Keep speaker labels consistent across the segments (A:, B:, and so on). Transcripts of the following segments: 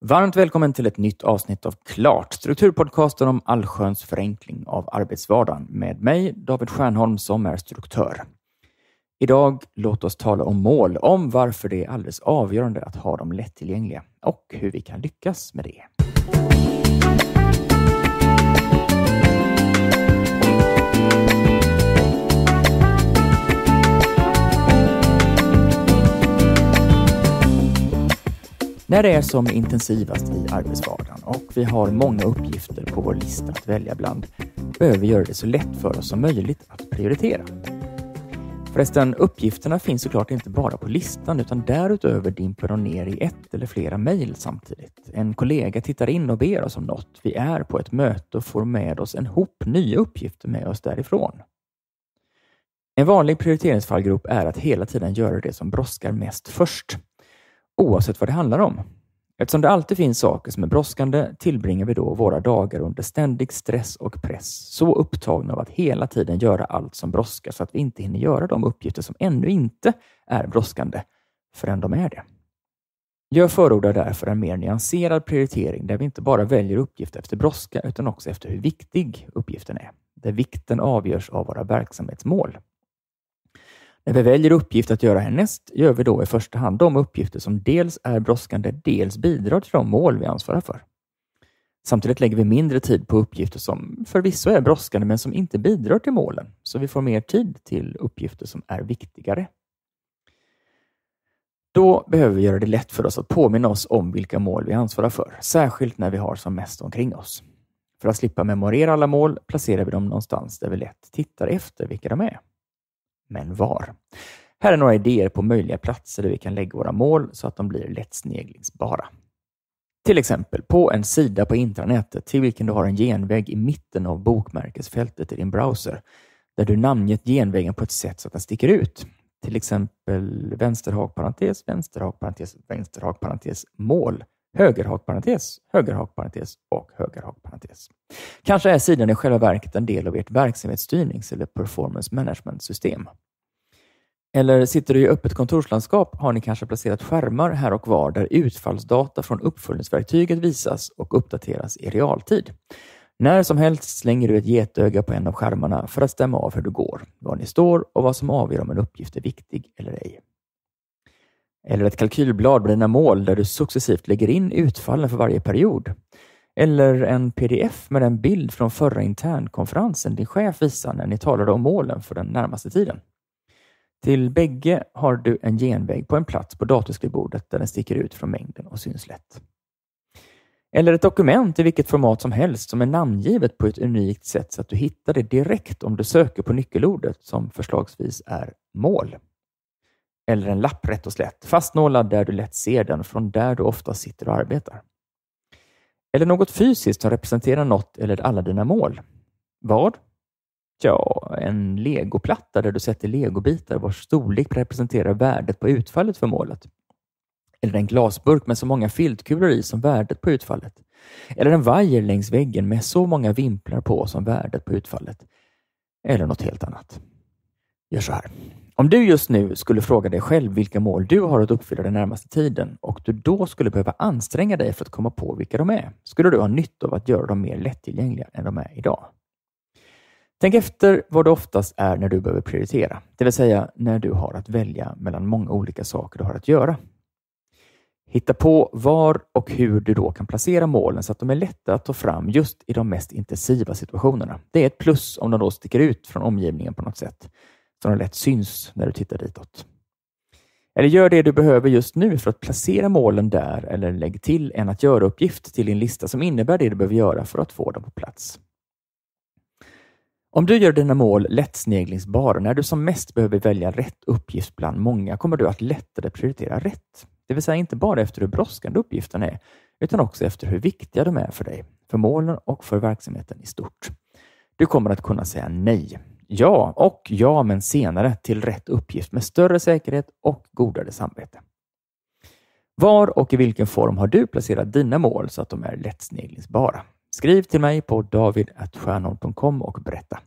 A: Varmt välkommen till ett nytt avsnitt av Klart, strukturpodcasten om allsköns förenkling av arbetsvardagen med mig, David Stjernholm, som är struktör. Idag låt oss tala om mål, om varför det är alldeles avgörande att ha dem lättillgängliga och hur vi kan lyckas med det. när det är som intensivast i arbetsvardagen och vi har många uppgifter på vår lista att välja bland behöver vi göra det så lätt för oss som möjligt att prioritera. Förresten, uppgifterna finns såklart inte bara på listan utan därutöver dimper de ner i ett eller flera mejl samtidigt. En kollega tittar in och ber oss om något. Vi är på ett möte och får med oss en hop nya uppgifter med oss därifrån. En vanlig prioriteringsfallgrop är att hela tiden göra det som brådskar mest först oavsett vad det handlar om. Eftersom det alltid finns saker som är brådskande tillbringar vi då våra dagar under ständig stress och press, så upptagna av att hela tiden göra allt som brådskar så att vi inte hinner göra de uppgifter som ännu inte är brådskande förrän de är det. Jag förordar därför en mer nyanserad prioritering där vi inte bara väljer uppgift efter brådska utan också efter hur viktig uppgiften är, där vikten avgörs av våra verksamhetsmål. När vi väljer uppgift att göra härnäst gör vi då i första hand de uppgifter som dels är brådskande, dels bidrar till de mål vi ansvarar för. Samtidigt lägger vi mindre tid på uppgifter som förvisso är brådskande, men som inte bidrar till målen, så vi får mer tid till uppgifter som är viktigare. Då behöver vi göra det lätt för oss att påminna oss om vilka mål vi ansvarar för, särskilt när vi har som mest omkring oss. För att slippa memorera alla mål placerar vi dem någonstans där vi lätt tittar efter vilka de är men var. Här är några idéer på möjliga platser där vi kan lägga våra mål så att de blir lätt sneglingsbara. Till exempel på en sida på intranätet till vilken du har en genväg i mitten av bokmärkesfältet i din browser, där du namngett genvägen på ett sätt så att den sticker ut. Till exempel vänsterhakparentes, vänsterhakparentes, vänsterhakparentes, mål, högerhakparentes, högerhakparentes och högerhakparentes. Parentes. Kanske är sidan i själva verket en del av ert verksamhetsstyrnings eller performance management-system. Eller sitter du i öppet kontorslandskap har ni kanske placerat skärmar här och var där utfallsdata från uppföljningsverktyget visas och uppdateras i realtid. När som helst slänger du ett getöga på en av skärmarna för att stämma av hur du går, var ni står och vad som avgör om en uppgift är viktig eller ej. Eller ett kalkylblad med dina mål där du successivt lägger in utfallen för varje period. Eller en pdf med en bild från förra internkonferensen din chef visade när ni talade om målen för den närmaste tiden. Till bägge har du en genväg på en plats på datorskrivbordet där den sticker ut från mängden och syns lätt. Eller ett dokument i vilket format som helst som är namngivet på ett unikt sätt så att du hittar det direkt om du söker på nyckelordet som förslagsvis är mål. Eller en lapp rätt och slätt, fastnålad där du lätt ser den från där du ofta sitter och arbetar. Eller något fysiskt som representerar något eller alla dina mål. Vad? Ja, en legoplatta där du sätter legobitar vars storlek representerar värdet på utfallet för målet. Eller en glasburk med så många filtkulor i som värdet på utfallet. Eller en vajer längs väggen med så många vimplar på som värdet på utfallet. Eller något helt annat. Gör så här. Om du just nu skulle fråga dig själv vilka mål du har att uppfylla den närmaste tiden och du då skulle behöva anstränga dig för att komma på vilka de är, skulle du ha nytta av att göra dem mer lättillgängliga än de är idag. Tänk efter vad det oftast är när du behöver prioritera, det vill säga när du har att välja mellan många olika saker du har att göra. Hitta på var och hur du då kan placera målen så att de är lätta att ta fram just i de mest intensiva situationerna. Det är ett plus om de då sticker ut från omgivningen på något sätt som de lätt syns när du tittar ditåt. Eller gör det du behöver just nu för att placera målen där eller lägg till en att göra-uppgift till din lista som innebär det du behöver göra för att få dem på plats. Om du gör dina mål lättsneglingsbara när du som mest behöver välja rätt uppgift bland många kommer du att lättare prioritera rätt. Det vill säga inte bara efter hur brådskande uppgifterna är utan också efter hur viktiga de är för dig, för målen och för verksamheten i stort. Du kommer att kunna säga nej Ja och ja, men senare till rätt uppgift med större säkerhet och godare samvete. Var och i vilken form har du placerat dina mål så att de är lättsneglingsbara? Skriv till mig på david.stjärnholm.com och berätta.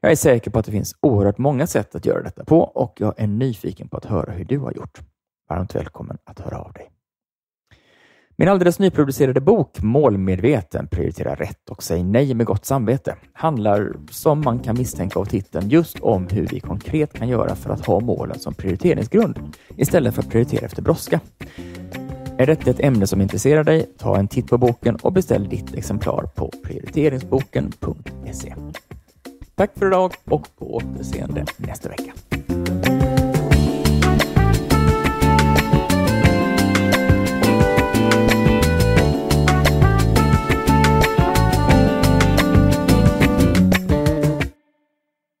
A: Jag är säker på att det finns oerhört många sätt att göra detta på och jag är nyfiken på att höra hur du har gjort. Varmt välkommen att höra av dig. Min alldeles nyproducerade bok Målmedveten, prioritera rätt och säg nej med gott samvete handlar, som man kan misstänka av titeln, just om hur vi konkret kan göra för att ha målen som prioriteringsgrund istället för att prioritera efter brådska. Är detta ett ämne som intresserar dig? Ta en titt på boken och beställ ditt exemplar på prioriteringsboken.se. Tack för idag och på återseende nästa vecka.